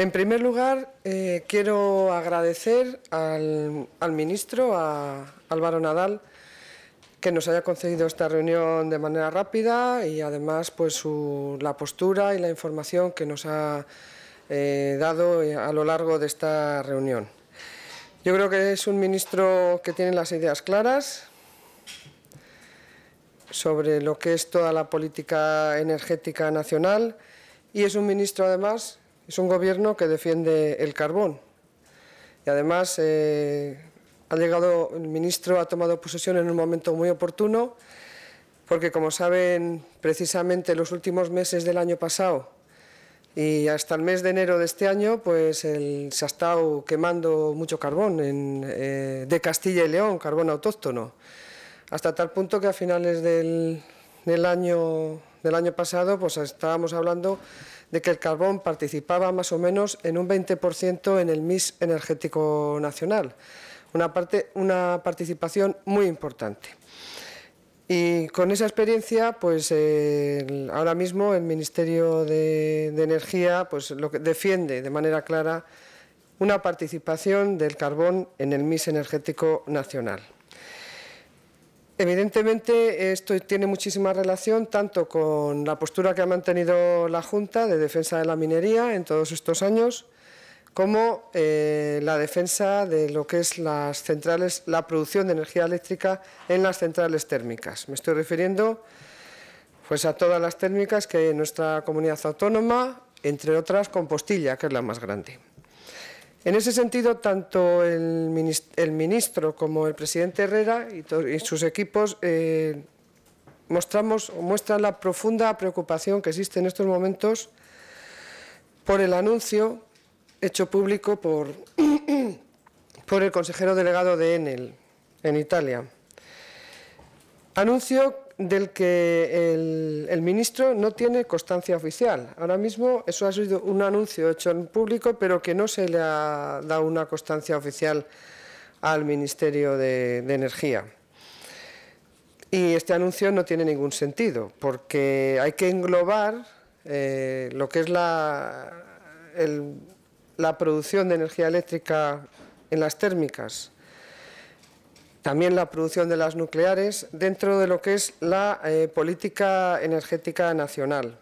En primer lugar, eh, quiero agradecer al, ministro, a Álvaro Nadal, que nos haya concedido esta reunión de manera rápida y además pues la postura y la información que nos ha eh, dado eh, a lo largo de esta reunión. Yo creo que es un ministro que tiene las ideas claras sobre lo que es toda la política energética nacional y es un ministro además es un gobierno que defiende el carbón y además eh, ha llegado, el ministro ha tomado posesión en un momento muy oportuno porque como saben precisamente los últimos meses del año pasado y hasta el mes de enero de este año pues se ha estado quemando mucho carbón eh, de Castilla y León, carbón autóctono, hasta tal punto que a finales del, año, del año pasado pues estábamos hablando de que el carbón participaba más o menos en un 20% en el mix energético nacional, una, participación muy importante. Y con esa experiencia, pues ahora mismo el Ministerio de, Energía pues, lo que defiende de manera clara una participación del carbón en el mix energético nacional. Evidentemente, esto tiene muchísima relación tanto con la postura que ha mantenido la Junta de defensa de la minería en todos estos años, como eh, la defensa de lo que es las centrales, la producción de energía eléctrica en las centrales térmicas. Me estoy refiriendo pues, a todas las térmicas que hay en nuestra comunidad autónoma, entre otras Compostilla, que es la más grande. En ese sentido, tanto el ministro, como el presidente Herrera y, sus equipos eh, muestran la profunda preocupación que existe en estos momentos por el anuncio hecho público por, por el consejero delegado de Enel en Italia. Anuncio del que el, ministro no tiene constancia oficial. Ahora mismo eso ha sido un anuncio hecho en público, pero que no se le ha dado una constancia oficial al Ministerio de, Energía. Y este anuncio no tiene ningún sentido, porque hay que englobar eh, lo que es la producción de energía eléctrica en las térmicas también la producción de las nucleares dentro de lo que es la eh, política energética nacional.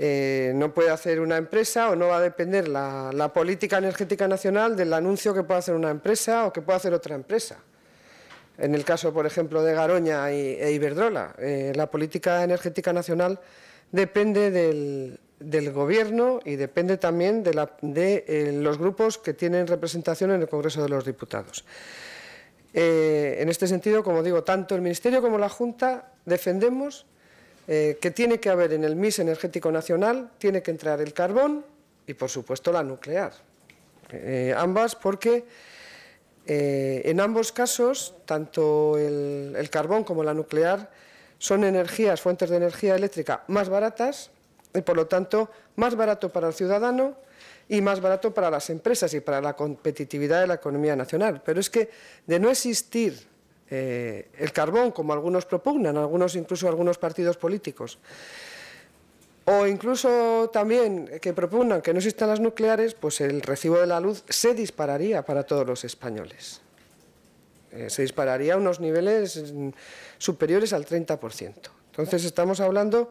Eh, no puede hacer una empresa o no va a depender la, política energética nacional del anuncio que pueda hacer una empresa o que pueda hacer otra empresa. En el caso, por ejemplo, de Garoña y, e Iberdrola, eh, la política energética nacional depende del, Gobierno y depende también de los grupos que tienen representación en el Congreso de los Diputados. Eh, en este sentido, como digo, tanto el Ministerio como la Junta defendemos eh, que tiene que haber en el MIS energético nacional, tiene que entrar el carbón y, por supuesto, la nuclear. Eh, ambas porque en ambos casos, tanto el, el carbón como la nuclear, son energías, fuentes de energía eléctrica más baratas y, por lo tanto, más barato para el ciudadano y más barato para las empresas y para la competitividad de la economía nacional. Pero es que de no existir eh, el carbón, como algunos propugnan, algunos incluso algunos partidos políticos, o incluso también que propugnan que no existan las nucleares, pues el recibo de la luz se dispararía para todos los españoles. Eh, se dispararía a unos niveles mm, superiores al 30%. Entonces estamos hablando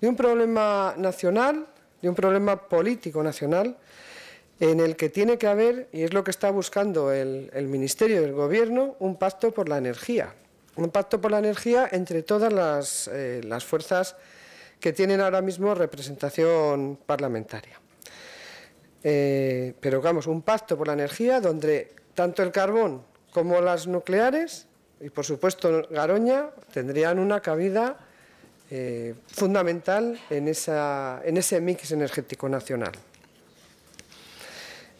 de un problema nacional y un problema político nacional en el que tiene que haber, y es lo que está buscando el, Ministerio del Gobierno, un pacto por la energía. Un pacto por la energía entre todas las, eh, fuerzas que tienen ahora mismo representación parlamentaria. Eh, pero vamos, un pacto por la energía donde tanto el carbón como las nucleares y por supuesto Garoña tendrían una cabida eh, fundamental en, esa, en ese mix energético nacional.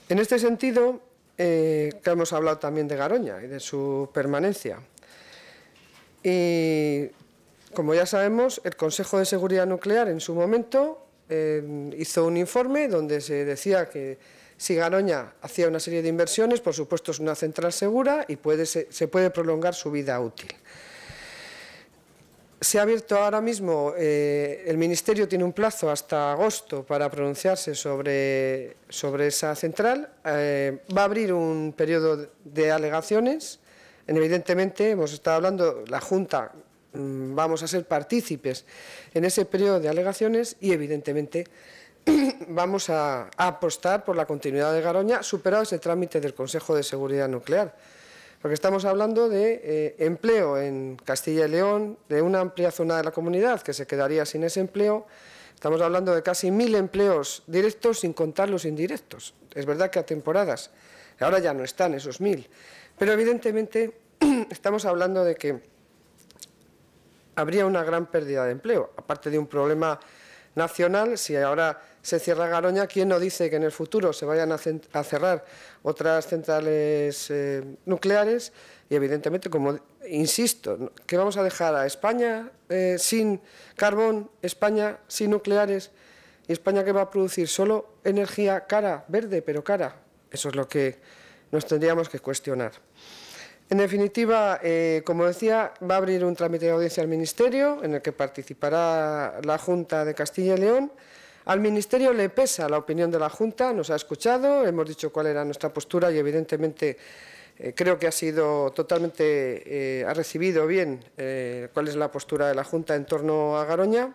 En este sentido, eh, hemos hablado también de Garoña y de su permanencia. Y como ya sabemos, el Consejo de Seguridad Nuclear en su momento eh, hizo un informe donde se decía que si Garoña hacía una serie de inversiones, por supuesto es una central segura y se puede prolongar su vida útil. Se ha abierto ahora mismo, eh, el Ministerio tiene un plazo hasta agosto para pronunciarse sobre, sobre esa central. Eh, va a abrir un periodo de alegaciones. Evidentemente, hemos estado hablando, la Junta mm, vamos a ser partícipes en ese periodo de alegaciones y, evidentemente, vamos a, a apostar por la continuidad de Garoña, superado ese trámite del Consejo de Seguridad Nuclear porque estamos hablando de eh, empleo en Castilla y León, de una amplia zona de la comunidad que se quedaría sin ese empleo. Estamos hablando de casi mil empleos directos sin contar los indirectos. Es verdad que a temporadas, ahora ya no están esos mil, pero evidentemente estamos hablando de que habría una gran pérdida de empleo, aparte de un problema nacional, si ahora se cierra Garoña, ¿quién no dice que en el futuro se vayan a, cerrar otras centrales eh, nucleares? Y evidentemente, como insisto, ¿qué vamos a dejar a España eh, sin carbón, España sin nucleares y España que va a producir solo energía cara, verde, pero cara. Eso es lo que nos tendríamos que cuestionar. En definitiva, eh, como decía, va a abrir un trámite de audiencia al Ministerio, en el que participará la Junta de Castilla y León. Al Ministerio le pesa la opinión de la Junta, nos ha escuchado, hemos dicho cuál era nuestra postura y, evidentemente, eh, creo que ha sido totalmente, eh, ha recibido bien cuál es la postura de la Junta en torno a Garoña.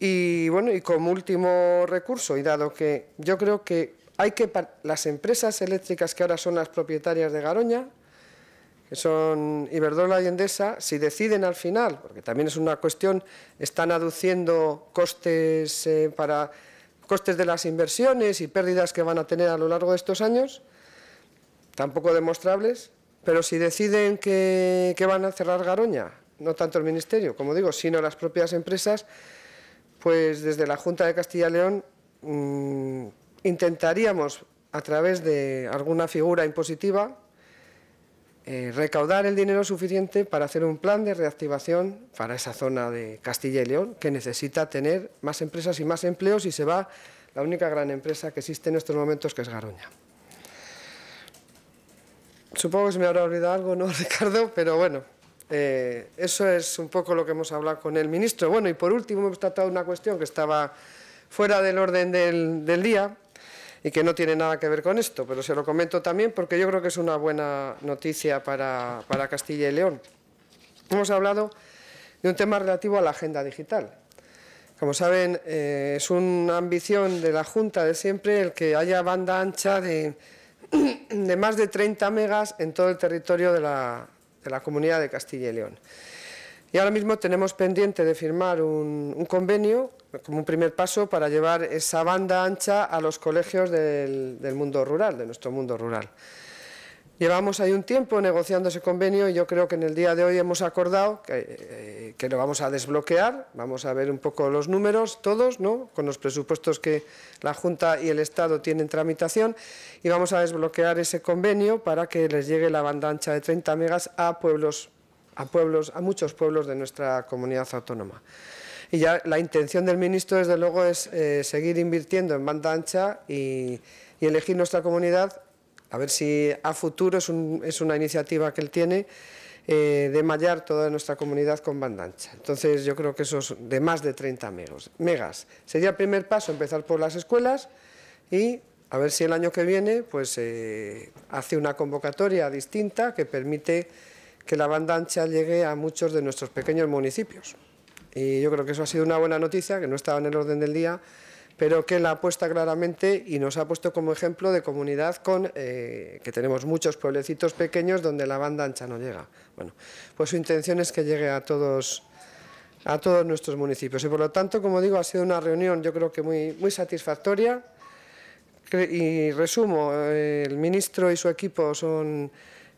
Y, bueno, y como último recurso, y dado que yo creo que hay que las empresas eléctricas que ahora son las propietarias de Garoña, que son Iberdrola y Endesa, si deciden al final, porque también es una cuestión, están aduciendo costes eh, para costes de las inversiones y pérdidas que van a tener a lo largo de estos años, tampoco demostrables, pero si deciden que, van a cerrar Garoña, no tanto el Ministerio, como digo, sino las propias empresas, pues desde la Junta de Castilla y León mm, intentaríamos, a través de alguna figura impositiva, eh, recaudar el dinero suficiente para hacer un plan de reactivación para esa zona de Castilla y León, que necesita tener más empresas y más empleos y se va la única gran empresa que existe en estos momentos, que es Garoña. Supongo que se me habrá olvidado algo, ¿no, Ricardo? Pero bueno, eh, eso es un poco lo que hemos hablado con el ministro. Bueno, y por último hemos tratado una cuestión que estaba fuera del orden del día, y que no tiene nada que ver con esto, pero se lo comento también porque yo creo que es una buena noticia para, Castilla y León. Hemos hablado de un tema relativo a la agenda digital. Como saben, eh, es una ambición de la Junta de siempre el que haya banda ancha de, más de 30 megas en todo el territorio de la, de la, comunidad de Castilla y León. Y ahora mismo tenemos pendiente de firmar un, un convenio como un primer paso para llevar esa banda ancha a los colegios del, mundo rural, de nuestro mundo rural. Llevamos ahí un tiempo negociando ese convenio y yo creo que en el día de hoy hemos acordado que, eh, lo vamos a desbloquear, vamos a ver un poco los números, todos, ¿no? con los presupuestos que la Junta y el Estado tienen tramitación y vamos a desbloquear ese convenio para que les llegue la banda ancha de 30 megas a pueblos, a pueblos, a muchos pueblos de nuestra comunidad autónoma. Y ya la intención del ministro, desde luego, es eh, seguir invirtiendo en banda ancha y, elegir nuestra comunidad. A ver si a futuro es, una iniciativa que él tiene eh, de mallar toda nuestra comunidad con banda ancha. Entonces yo creo que eso es de más de 30 megas. megas. Sería el primer paso empezar por las escuelas y a ver si el año que viene pues, eh, hace una convocatoria distinta que permite que la banda ancha llegue a muchos de nuestros pequeños municipios. Y yo creo que eso ha sido una buena noticia, que no estaba en el orden del día, pero que la apuesta claramente y nos ha puesto como ejemplo de comunidad con eh, que tenemos muchos pueblecitos pequeños donde la banda ancha no llega. Bueno, pues su intención es que llegue a todos a todos nuestros municipios y por lo tanto, como digo, ha sido una reunión yo creo que muy, muy satisfactoria y resumo, eh, el ministro y su equipo son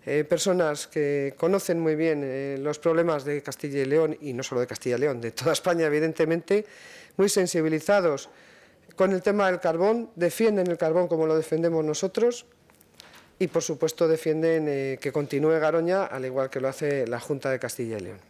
eh, personas que conocen muy bien eh, los problemas de Castilla y León, y no solo de Castilla y León, de toda España, evidentemente, muy sensibilizados con el tema del carbón, defienden el carbón como lo defendemos nosotros y, por supuesto, defienden eh, que continúe Garoña, al igual que lo hace la Junta de Castilla y León.